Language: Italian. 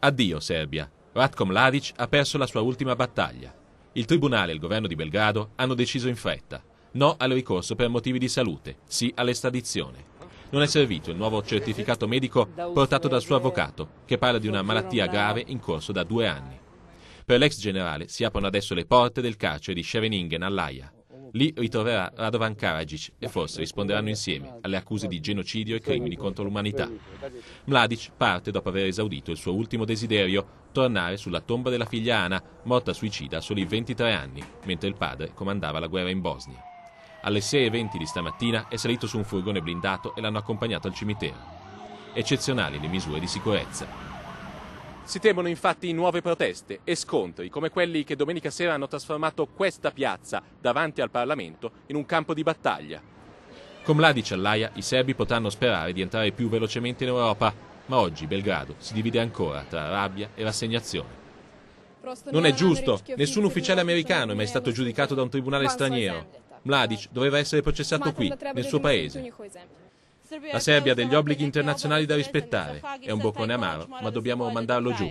Addio Serbia. Ratko Mladic ha perso la sua ultima battaglia. Il tribunale e il governo di Belgrado hanno deciso in fretta. No al ricorso per motivi di salute, sì all'estradizione. Non è servito il nuovo certificato medico portato dal suo avvocato, che parla di una malattia grave in corso da due anni. Per l'ex generale si aprono adesso le porte del carcere di Scheveningen all'Aia. Lì ritroverà Radovan Karadzic e forse risponderanno insieme alle accuse di genocidio e crimini contro l'umanità. Mladic parte dopo aver esaudito il suo ultimo desiderio, tornare sulla tomba della figlia Ana, morta suicida a soli 23 anni, mentre il padre comandava la guerra in Bosnia. Alle 6.20 di stamattina è salito su un furgone blindato e l'hanno accompagnato al cimitero. Eccezionali le misure di sicurezza. Si temono infatti nuove proteste e scontri come quelli che domenica sera hanno trasformato questa piazza davanti al Parlamento in un campo di battaglia. Con Mladic all'Aia i serbi potranno sperare di entrare più velocemente in Europa, ma oggi Belgrado si divide ancora tra rabbia e rassegnazione. Non è giusto, nessun ufficiale americano è mai stato giudicato da un tribunale straniero. Mladic doveva essere processato qui, nel suo paese. La Serbia ha degli obblighi internazionali da rispettare. È un boccone amaro, ma dobbiamo mandarlo giù.